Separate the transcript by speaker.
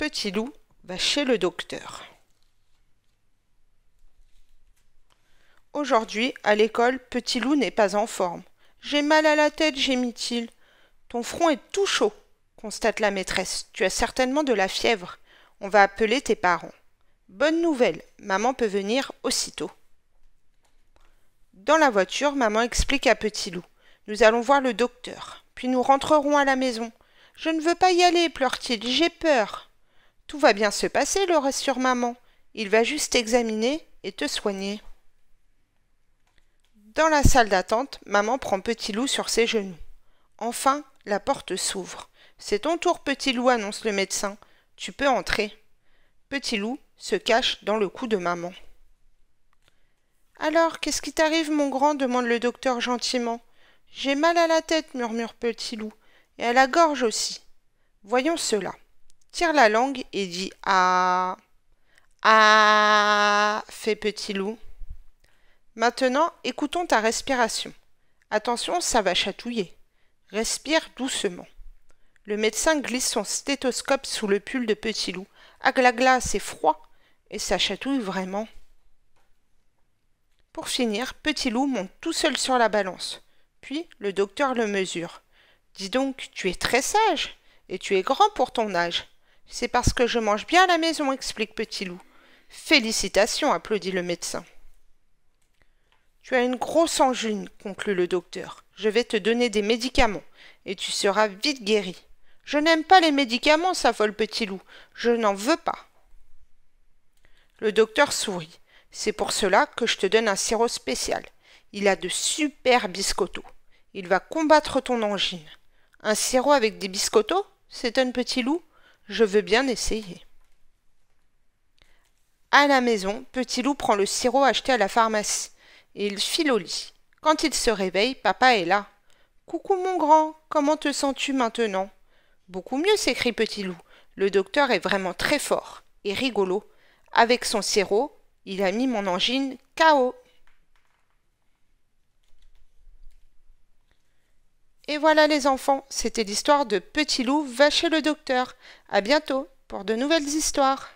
Speaker 1: Petit loup va chez le docteur. Aujourd'hui, à l'école, Petit loup n'est pas en forme. J'ai mal à la tête, gémit-il. Ton front est tout chaud, constate la maîtresse. Tu as certainement de la fièvre. On va appeler tes parents. Bonne nouvelle, maman peut venir aussitôt. Dans la voiture, maman explique à Petit loup. Nous allons voir le docteur, puis nous rentrerons à la maison. Je ne veux pas y aller, pleure-t-il, j'ai peur. Tout va bien se passer, le rassure maman. Il va juste t'examiner et te soigner. Dans la salle d'attente, maman prend Petit Loup sur ses genoux. Enfin, la porte s'ouvre. C'est ton tour, Petit Loup, annonce le médecin. Tu peux entrer. Petit Loup se cache dans le cou de maman. Alors, qu'est-ce qui t'arrive, mon grand demande le docteur gentiment. J'ai mal à la tête, murmure Petit Loup, et à la gorge aussi. Voyons cela tire la langue et dit Ah. Ah. fait petit loup. Maintenant, écoutons ta respiration. Attention, ça va chatouiller. Respire doucement. Le médecin glisse son stéthoscope sous le pull de petit loup. Ah, glace c'est froid et ça chatouille vraiment. Pour finir, petit loup monte tout seul sur la balance. Puis le docteur le mesure. Dis donc, tu es très sage, et tu es grand pour ton âge. C'est parce que je mange bien à la maison, explique Petit Loup. Félicitations, applaudit le médecin. Tu as une grosse angine, conclut le docteur. Je vais te donner des médicaments, et tu seras vite guéri. Je n'aime pas les médicaments, s'affole Petit Loup. Je n'en veux pas. Le docteur sourit. C'est pour cela que je te donne un sirop spécial. Il a de super biscottos. Il va combattre ton angine. Un sirop avec des c'est s'étonne Petit Loup. Je veux bien essayer. À la maison, Petit Loup prend le sirop acheté à la pharmacie et il file au lit. Quand il se réveille, papa est là. Coucou mon grand, comment te sens-tu maintenant Beaucoup mieux, s'écrie Petit Loup. Le docteur est vraiment très fort et rigolo. Avec son sirop, il a mis mon angine KO. Et voilà les enfants, c'était l'histoire de Petit Loup va chez le docteur. À bientôt pour de nouvelles histoires.